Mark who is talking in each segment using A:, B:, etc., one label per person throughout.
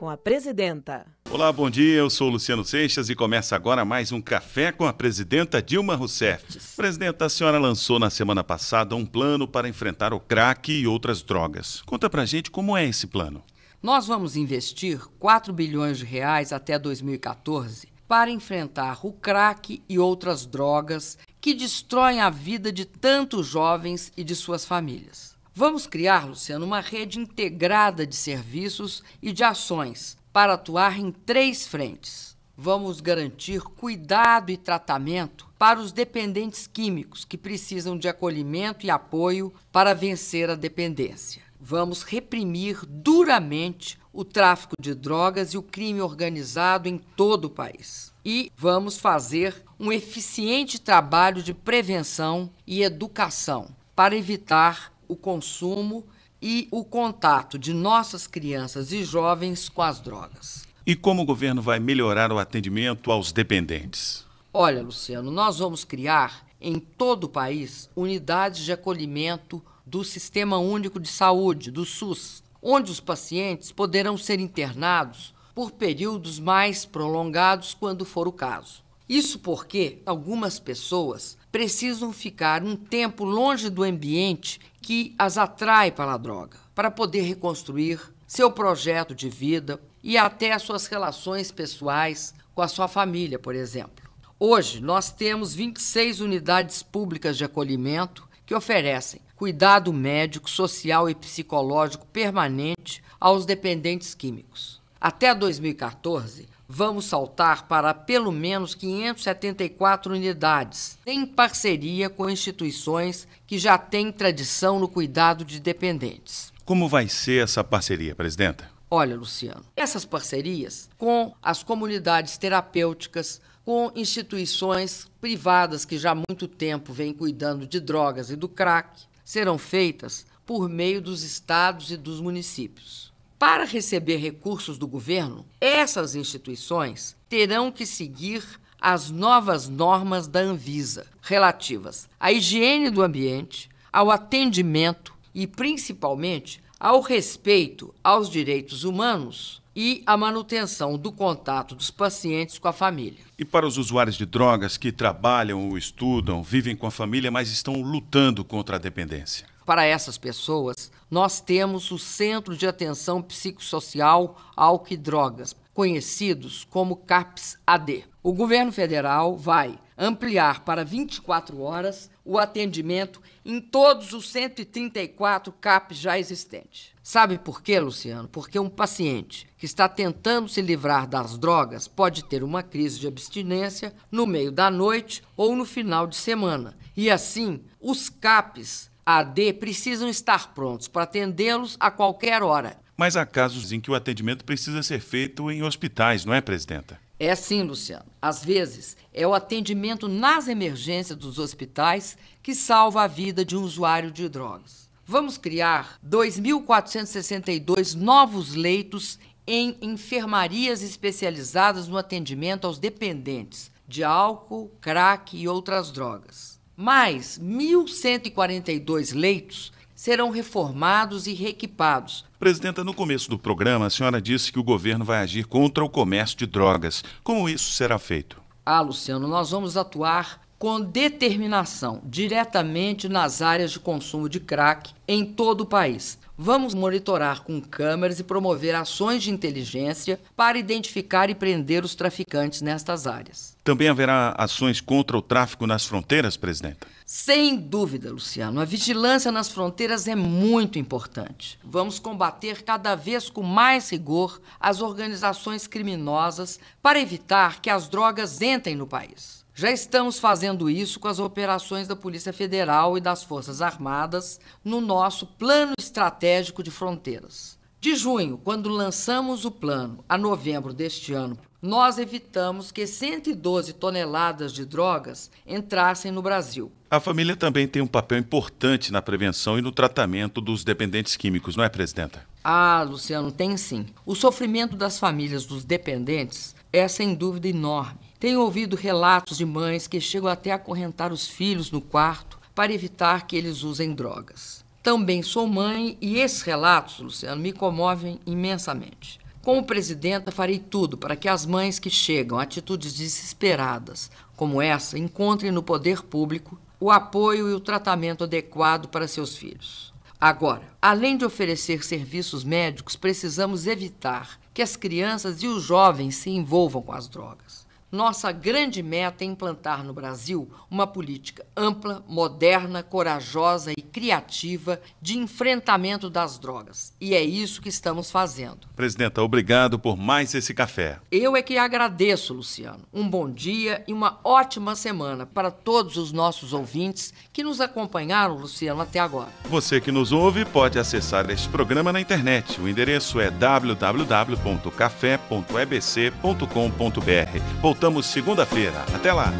A: com a presidenta. Olá, bom dia. Eu sou Luciano Seixas e começa agora mais um café com a presidenta Dilma Rousseff. Presidenta, a senhora lançou na semana passada um plano para enfrentar o crack e outras drogas. Conta pra gente como é esse plano.
B: Nós vamos investir 4 bilhões de reais até 2014 para enfrentar o crack e outras drogas que destroem a vida de tantos jovens e de suas famílias. Vamos criar, Luciano, uma rede integrada de serviços e de ações para atuar em três frentes. Vamos garantir cuidado e tratamento para os dependentes químicos que precisam de acolhimento e apoio para vencer a dependência. Vamos reprimir duramente o tráfico de drogas e o crime organizado em todo o país. E vamos fazer um eficiente trabalho de prevenção e educação para evitar o consumo e o contato de nossas crianças e jovens com as drogas.
A: E como o governo vai melhorar o atendimento aos dependentes?
B: Olha, Luciano, nós vamos criar em todo o país unidades de acolhimento do Sistema Único de Saúde, do SUS, onde os pacientes poderão ser internados por períodos mais prolongados quando for o caso. Isso porque algumas pessoas precisam ficar um tempo longe do ambiente que as atrai para a droga, para poder reconstruir seu projeto de vida e até suas relações pessoais com a sua família, por exemplo. Hoje, nós temos 26 unidades públicas de acolhimento que oferecem cuidado médico, social e psicológico permanente aos dependentes químicos. Até 2014, vamos saltar para pelo menos 574 unidades, em parceria com instituições que já têm tradição no cuidado de dependentes.
A: Como vai ser essa parceria, presidenta? Olha,
B: Luciano, essas parcerias com as comunidades terapêuticas, com instituições privadas que já há muito tempo vêm cuidando de drogas e do crack, serão feitas por meio dos estados e dos municípios. Para receber recursos do governo, essas instituições terão que seguir as novas normas da Anvisa, relativas à higiene do ambiente, ao atendimento e, principalmente, ao respeito aos direitos humanos e à manutenção do contato dos pacientes com a família.
A: E para os usuários de drogas que trabalham ou estudam, vivem com a família, mas estão lutando contra a dependência?
B: Para essas pessoas, nós temos o Centro de Atenção Psicossocial Álcool e Drogas, conhecidos como CAPS-AD. O governo federal vai ampliar para 24 horas o atendimento em todos os 134 CAPs já existentes. Sabe por quê, Luciano? Porque um paciente que está tentando se livrar das drogas pode ter uma crise de abstinência no meio da noite ou no final de semana. E assim, os CAPs AD precisam estar prontos para atendê-los a qualquer hora.
A: Mas há casos em que o atendimento precisa ser feito em hospitais, não é, presidenta?
B: É sim, Luciano. Às vezes, é o atendimento nas emergências dos hospitais que salva a vida de um usuário de drogas. Vamos criar 2.462 novos leitos em enfermarias especializadas no atendimento aos dependentes de álcool, crack e outras drogas. Mais 1.142 leitos serão reformados e reequipados.
A: Presidenta, no começo do programa, a senhora disse que o governo vai agir contra o comércio de drogas. Como isso será feito?
B: Ah, Luciano, nós vamos atuar com determinação diretamente nas áreas de consumo de crack em todo o país. Vamos monitorar com câmeras e promover ações de inteligência para identificar e prender os traficantes nestas áreas.
A: Também haverá ações contra o tráfico nas fronteiras, presidenta?
B: Sem dúvida, Luciano. A vigilância nas fronteiras é muito importante. Vamos combater cada vez com mais rigor as organizações criminosas para evitar que as drogas entrem no país. Já estamos fazendo isso com as operações da Polícia Federal e das Forças Armadas no nosso Plano Estratégico de Fronteiras. De junho, quando lançamos o plano, a novembro deste ano, nós evitamos que 112 toneladas de drogas entrassem no Brasil.
A: A família também tem um papel importante na prevenção e no tratamento dos dependentes químicos, não é, presidenta?
B: Ah, Luciano, tem sim. O sofrimento das famílias dos dependentes é, sem dúvida, enorme. Tenho ouvido relatos de mães que chegam até a acorrentar os filhos no quarto para evitar que eles usem drogas. Também sou mãe e esses relatos, Luciano, me comovem imensamente. Como presidenta, farei tudo para que as mães que chegam a atitudes desesperadas como essa encontrem no poder público o apoio e o tratamento adequado para seus filhos. Agora, além de oferecer serviços médicos, precisamos evitar que as crianças e os jovens se envolvam com as drogas. Nossa grande meta é implantar no Brasil uma política ampla, moderna, corajosa e criativa de enfrentamento das drogas. E é isso que estamos fazendo.
A: Presidenta, obrigado por mais esse café.
B: Eu é que agradeço, Luciano. Um bom dia e uma ótima semana para todos os nossos ouvintes que nos acompanharam, Luciano, até agora.
A: Você que nos ouve pode acessar este programa na internet. O endereço é www.café.ebc.com.br Voltamos segunda-feira. Até lá!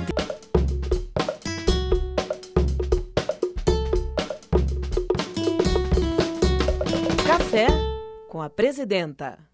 A: Café com a presidenta.